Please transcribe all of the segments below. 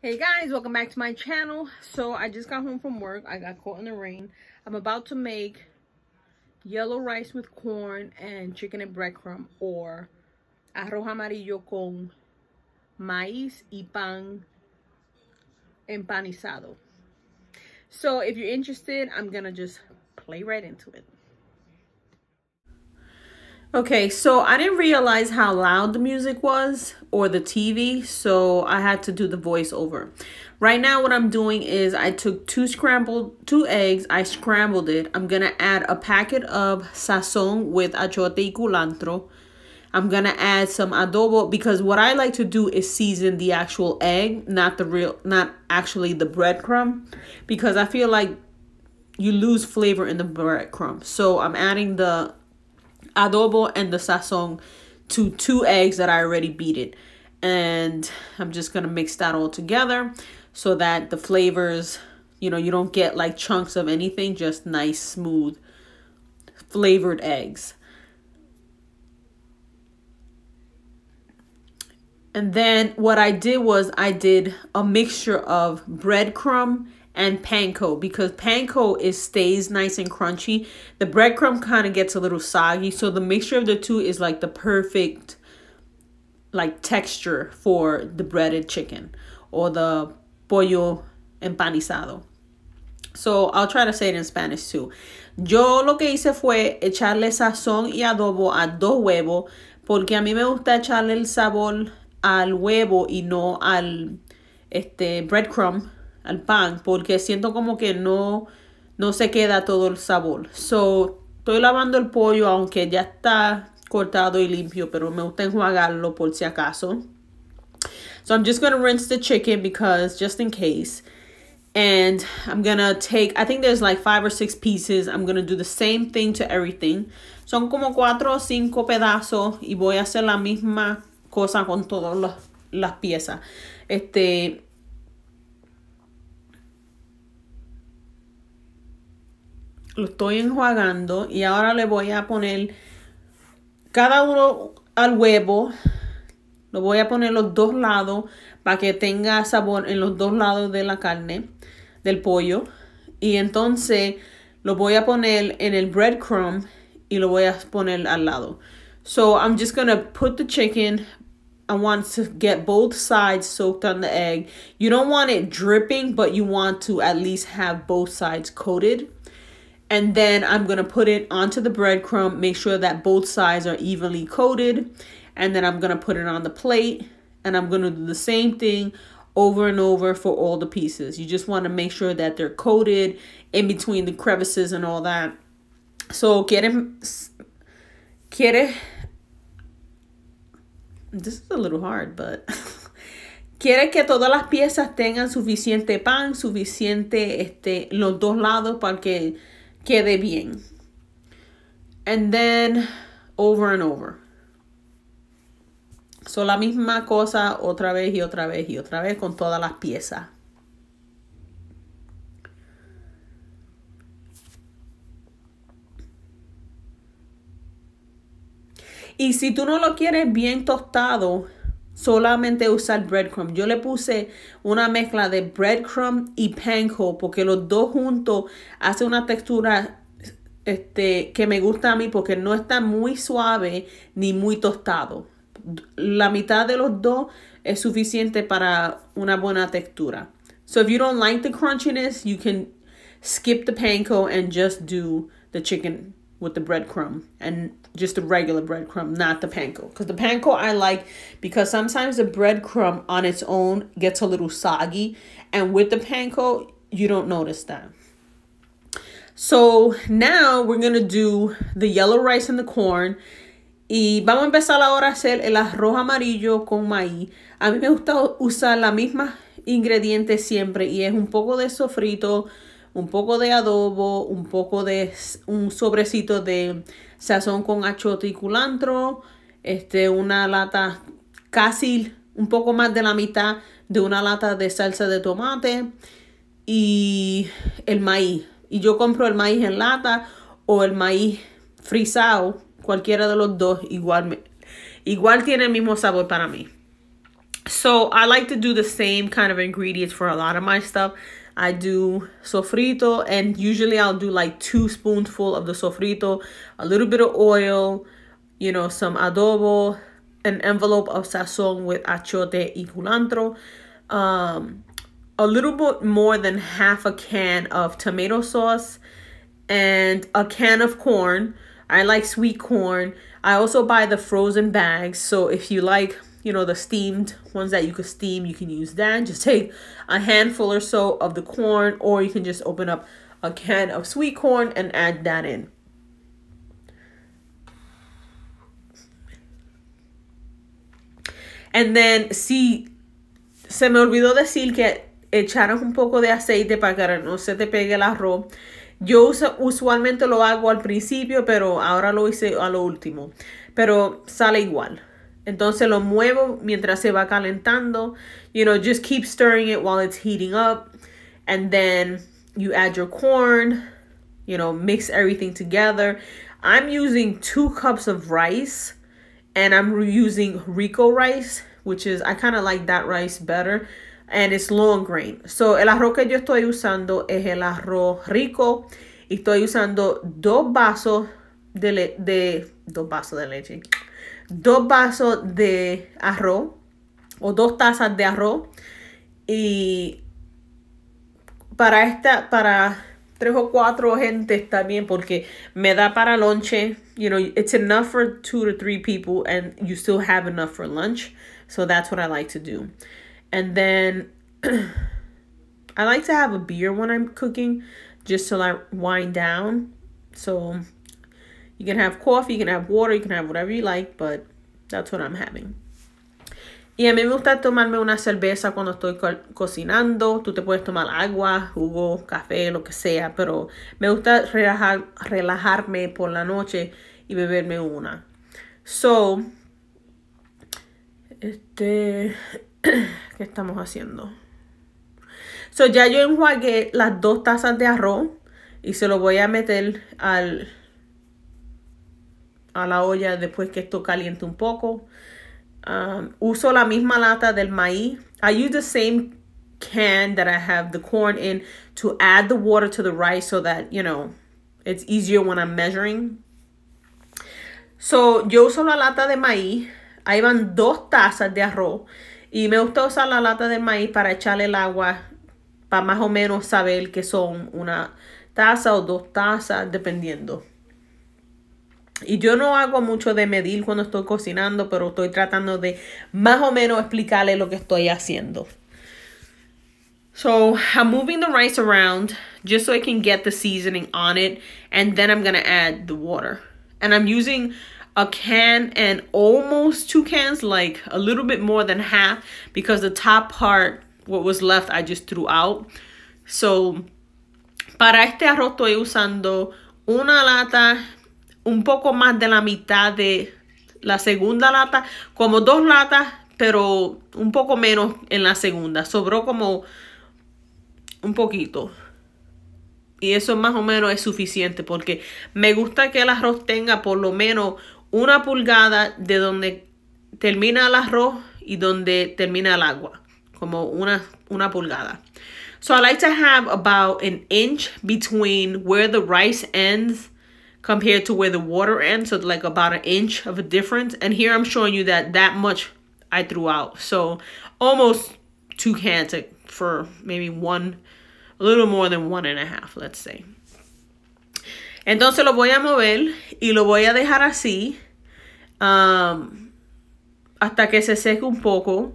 hey guys welcome back to my channel so i just got home from work i got caught in the rain i'm about to make yellow rice with corn and chicken and breadcrumb or arroz amarillo con maíz y pan empanizado so if you're interested i'm gonna just play right into it Okay, so I didn't realize how loud the music was or the TV, so I had to do the voiceover. Right now what I'm doing is I took two scrambled, two eggs, I scrambled it. I'm gonna add a packet of sazon with achote y culantro. I'm gonna add some adobo because what I like to do is season the actual egg, not the real, not actually the breadcrumb, because I feel like you lose flavor in the breadcrumb. So I'm adding the adobo and the sazon to two eggs that I already beat it, And I'm just going to mix that all together so that the flavors, you know, you don't get like chunks of anything, just nice, smooth flavored eggs. And then what I did was I did a mixture of breadcrumb and panko because panko is stays nice and crunchy. The breadcrumb kind of gets a little soggy, so the mixture of the two is like the perfect like texture for the breaded chicken or the pollo empanizado. So I'll try to say it in Spanish too. Yo lo que hice fue echarle sazón y adobo a dos huevos porque a mí me gusta echarle el sabor al huevo y no al este breadcrumb al pan porque siento como que no, no se queda todo el sabor. So, estoy lavando el pollo aunque ya está cortado y limpio, pero me gusta enjuagarlo por si acaso. So I'm just going to rinse the chicken because just in case. And I'm going to take, I think there's like five or six pieces. I'm going to do the same thing to everything. Son como cuatro o cinco pedazos y voy a hacer la misma cosa con todas las piezas. Este, lo estoy enjuagando y ahora le voy a poner cada uno al huevo. Lo voy a poner los dos lados para que tenga sabor en los dos lados de la carne, del pollo. Y entonces lo voy a poner en el breadcrumb y lo voy a poner al lado. So I'm just gonna put the chicken. I want to get both sides soaked on the egg. You don't want it dripping, but you want to at least have both sides coated. and then I'm gonna put it onto the breadcrumb, make sure that both sides are evenly coated, and then I'm gonna put it on the plate, and I'm gonna do the same thing over and over for all the pieces. You just wanna make sure that they're coated in between the crevices and all that. So quieren, quiere, this is a little hard, but Quiere que todas las piezas tengan suficiente pan, suficiente este, los dos lados para que quede bien. And then over and over. So la misma cosa otra vez y otra vez y otra vez con todas las piezas. Y si tú no lo quieres bien tostado, solamente usar breadcrumb. Yo le puse una mezcla de breadcrumb y panko porque los dos juntos hace una textura este, que me gusta a mí porque no está muy suave ni muy tostado. La mitad de los dos es suficiente para una buena textura. So if you don't like the crunchiness, you can skip the panko and just do the chicken with the breadcrumb and just the regular breadcrumb, not the panko. Because the panko I like because sometimes the breadcrumb on its own gets a little soggy. And with the panko, you don't notice that. So now we're going to do the yellow rice and the corn. Y vamos a empezar ahora a hacer el arroz amarillo con maíz. A mí me gusta usar la misma ingredientes siempre y es un poco de sofrito, un poco de adobo, un poco de un sobrecito de sazón con achote y culantro, este, una lata casi un poco más de la mitad de una lata de salsa de tomate y el maíz. Y yo compro el maíz en lata o el maíz frisado, cualquiera de los dos, igual, igual tiene el mismo sabor para mí. So I like to do the same kind of ingredients for a lot of my stuff. I do sofrito and usually I'll do like two spoonful of the sofrito, a little bit of oil, you know, some adobo, an envelope of sazon with achote y culantro, um, a little bit more than half a can of tomato sauce and a can of corn. I like sweet corn. I also buy the frozen bags. So if you like you know, the steamed ones that you could steam, you can use that. Just take a handful or so of the corn, or you can just open up a can of sweet corn and add that in. And then, si se me olvidó decir que echaras un poco de aceite para que no se te pegue el arroz. Yo usualmente lo hago al principio, pero ahora lo hice a lo último. Pero sale igual. Entonces lo muevo mientras se va calentando. You know, just keep stirring it while it's heating up. And then you add your corn, you know, mix everything together. I'm using two cups of rice and I'm using Rico rice, which is, I kind of like that rice better. And it's long grain. So el arroz que yo estoy usando es el arroz rico. Y estoy usando dos vasos de, de dos vasos de leche dos vasos de arroz o dos tazas de arroz y para esta, para tres o cuatro gente también porque me da para lunch. You know, it's enough for two to three people and you still have enough for lunch. So that's what I like to do. And then I like to have a beer when I'm cooking just to like wind down. So You can have coffee, you can have water, you can have whatever you like, but that's what I'm having. Y a mí me gusta tomarme una cerveza cuando estoy cocinando. Tú te puedes tomar agua, jugo, café, lo que sea, pero me gusta relajar, relajarme por la noche y beberme una. So, este, ¿qué estamos haciendo? So, ya yo enjuagué las dos tazas de arroz y se lo voy a meter al la olla después que esto caliente un poco. Um, uso la misma lata del maíz. I use the same can that I have the corn in to add the water to the rice so that, you know, it's easier when I'm measuring. So, yo uso la lata de maíz. Ahí van dos tazas de arroz. Y me gusta usar la lata de maíz para echarle el agua para más o menos saber que son una taza o dos tazas, dependiendo. Y yo no hago mucho de medir cuando estoy cocinando, pero estoy tratando de más o menos explicarle lo que estoy haciendo. So I'm moving the rice around just so I can get the seasoning on it. And then I'm going to add the water. And I'm using a can and almost two cans, like a little bit more than half, because the top part, what was left, I just threw out. So para este arroz estoy usando una lata un poco más de la mitad de la segunda lata, como dos latas, pero un poco menos en la segunda. Sobró como un poquito. Y eso más o menos es suficiente porque me gusta que el arroz tenga por lo menos una pulgada de donde termina el arroz y donde termina el agua. Como una, una pulgada. So I like to have about an inch between where the rice ends compared to where the water ends. So like about an inch of a difference. And here I'm showing you that that much I threw out. So almost two cans for maybe one, a little more than one and a half, let's say. Entonces lo voy a mover y lo voy a dejar así um, hasta que se seque un poco.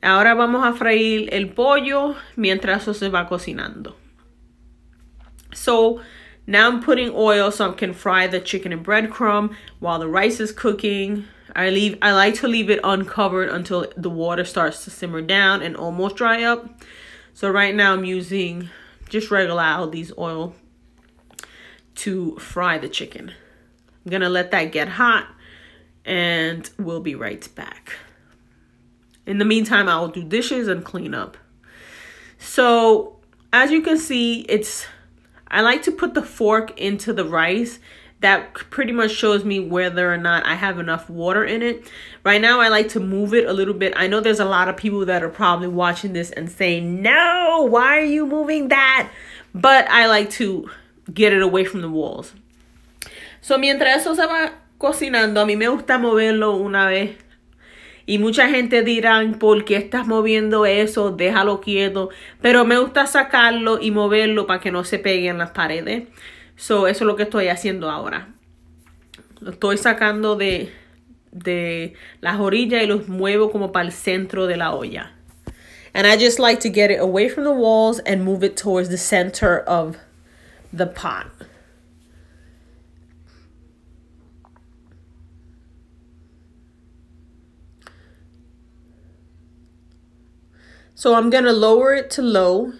Ahora vamos a freír el pollo mientras eso se va cocinando. So, now I'm putting oil so I can fry the chicken and breadcrumb while the rice is cooking. I leave I like to leave it uncovered until the water starts to simmer down and almost dry up. So right now I'm using just regular Aldi's oil to fry the chicken. I'm going to let that get hot and we'll be right back. In the meantime, I will do dishes and clean up. So as you can see, it's I like to put the fork into the rice. That pretty much shows me whether or not I have enough water in it. Right now, I like to move it a little bit. I know there's a lot of people that are probably watching this and saying, no, why are you moving that? But I like to get it away from the walls. So mientras eso se va cocinando, a mí me gusta moverlo una vez Y mucha gente dirán, ¿por qué estás moviendo eso? Déjalo quieto. Pero me gusta sacarlo y moverlo para que no se pegue en las paredes. So, eso es lo que estoy haciendo ahora. Lo estoy sacando de, de las orillas y los muevo como para el centro de la olla. And I just like to get it away from the walls and move it towards the center of the pot. So I'm going to lower it to low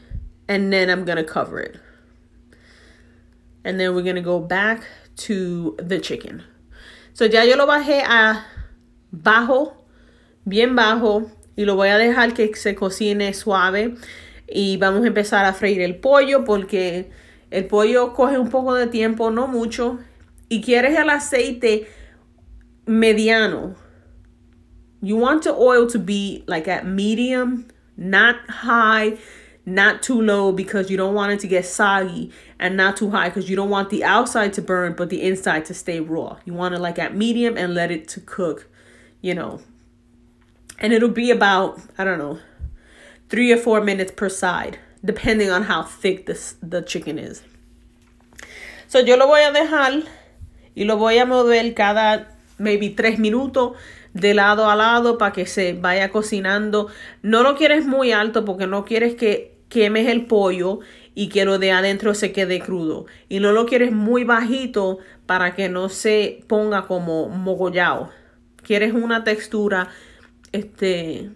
and then I'm going to cover it. And then we're going to go back to the chicken. So ya yo lo bajé a bajo, bien bajo, y lo voy a dejar que se cocine suave. Y vamos a empezar a freír el pollo porque el pollo coge un poco de tiempo, no mucho. Y quieres el aceite mediano. You want the oil to be like at medium Not high, not too low because you don't want it to get soggy and not too high because you don't want the outside to burn but the inside to stay raw. You want it like at medium and let it to cook, you know. And it'll be about, I don't know, three or four minutes per side, depending on how thick this, the chicken is. So yo lo voy a dejar y lo voy a mover cada maybe tres minutos de lado a lado para que se vaya cocinando. No lo quieres muy alto porque no quieres que quemes el pollo y que lo de adentro se quede crudo. Y no lo quieres muy bajito para que no se ponga como mogollado. Quieres una textura este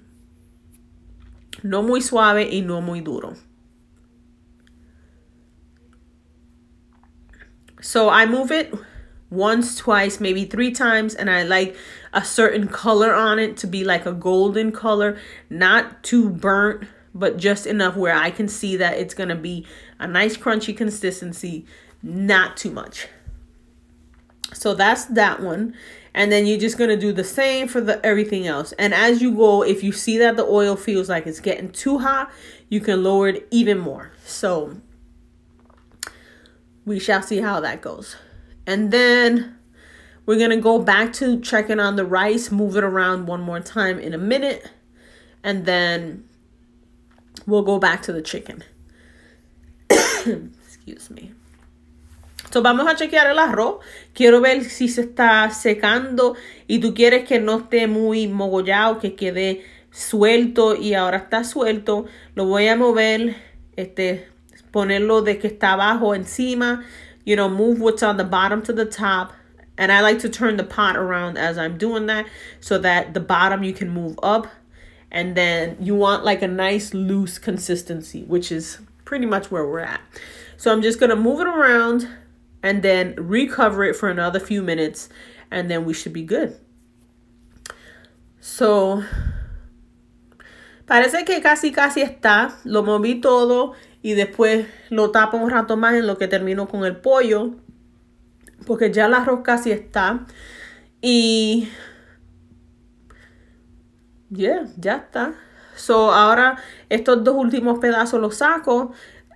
no muy suave y no muy duro. So I move it once, twice, maybe three times, and I like a certain color on it to be like a golden color, not too burnt, but just enough where I can see that it's gonna be a nice crunchy consistency, not too much. So that's that one. And then you're just gonna do the same for the everything else. And as you go, if you see that the oil feels like it's getting too hot, you can lower it even more. So we shall see how that goes. And then we're going to go back to checking on the rice, move it around one more time in a minute, and then we'll go back to the chicken. Excuse me. So vamos a chequear el arroz. Quiero ver si se está secando y tú quieres que no esté muy mogollado, que quede suelto y ahora está suelto. Lo voy a mover, este, ponerlo de que está abajo encima you know, move what's on the bottom to the top. And I like to turn the pot around as I'm doing that so that the bottom you can move up. And then you want like a nice loose consistency, which is pretty much where we're at. So I'm just going to move it around and then recover it for another few minutes and then we should be good. So, parece que casi casi está. Lo moví todo y después lo tapo un rato más en lo que termino con el pollo, porque ya el arroz casi está. Y yeah, ya está. So ahora estos dos últimos pedazos los saco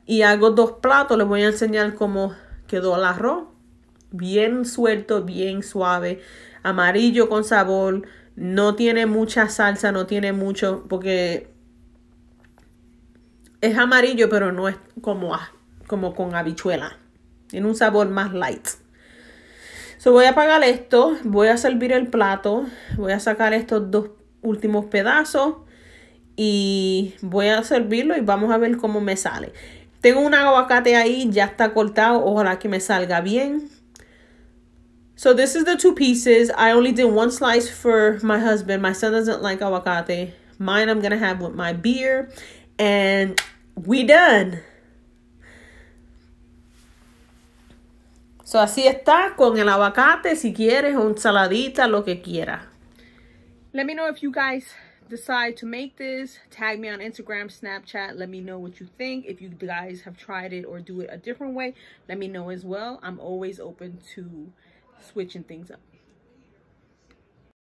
y hago dos platos. Les voy a enseñar cómo quedó el arroz. Bien suelto, bien suave, amarillo con sabor. No tiene mucha salsa, no tiene mucho, porque es amarillo, pero no es como, como con habichuela. Tiene un sabor más light. So, voy a apagar esto, voy a servir el plato, voy a sacar estos dos últimos pedazos y voy a servirlo y vamos a ver cómo me sale. Tengo un aguacate ahí, ya está cortado, ojalá que me salga bien. So this is the two pieces. I only did one slice for my husband. My son doesn't like aguacate. Mine I'm going to have with my beer and We done. So así está con el aguacate, si quieres, un saladita, lo que quiera. Let me know if you guys decide to make this. Tag me on Instagram, Snapchat. Let me know what you think. If you guys have tried it or do it a different way, let me know as well. I'm always open to switching things up.